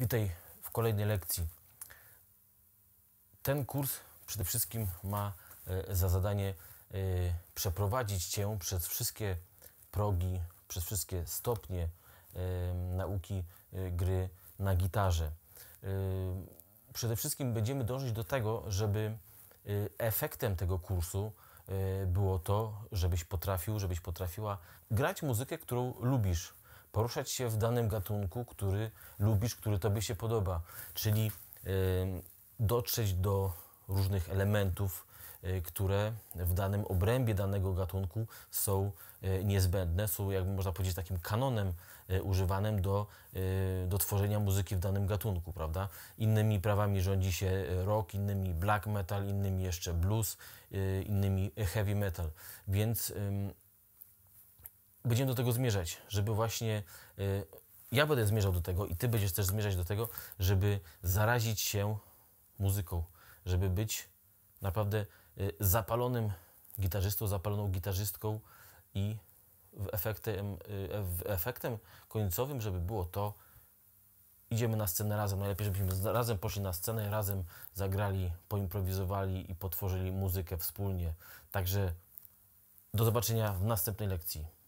Witaj w kolejnej lekcji. Ten kurs przede wszystkim ma e, za zadanie e, przeprowadzić Cię przez wszystkie progi, przez wszystkie stopnie e, nauki gry na gitarze. Przede wszystkim będziemy dążyć do tego, żeby efektem tego kursu było to, żebyś potrafił, żebyś potrafiła grać muzykę, którą lubisz, poruszać się w danym gatunku, który lubisz, który tobie się podoba, czyli dotrzeć do różnych elementów, e, które w danym obrębie danego gatunku są e, niezbędne, są, jakby można powiedzieć, takim kanonem e, używanym do, do tworzenia muzyki w danym gatunku, prawda? Innymi prawami rządzi się rock, innymi black metal, innymi jeszcze blues, innymi heavy metal, więc będziemy do tego zmierzać, żeby właśnie y, ja będę zmierzał do tego i ty będziesz też zmierzać do tego, żeby zarazić się muzyką, żeby być naprawdę y, zapalonym gitarzystą, zapaloną gitarzystką i efektem, y, efektem końcowym, żeby było to, idziemy na scenę razem. Najlepiej, żebyśmy razem poszli na scenę, razem zagrali, poimprowizowali i potworzyli muzykę wspólnie. Także do zobaczenia w następnej lekcji.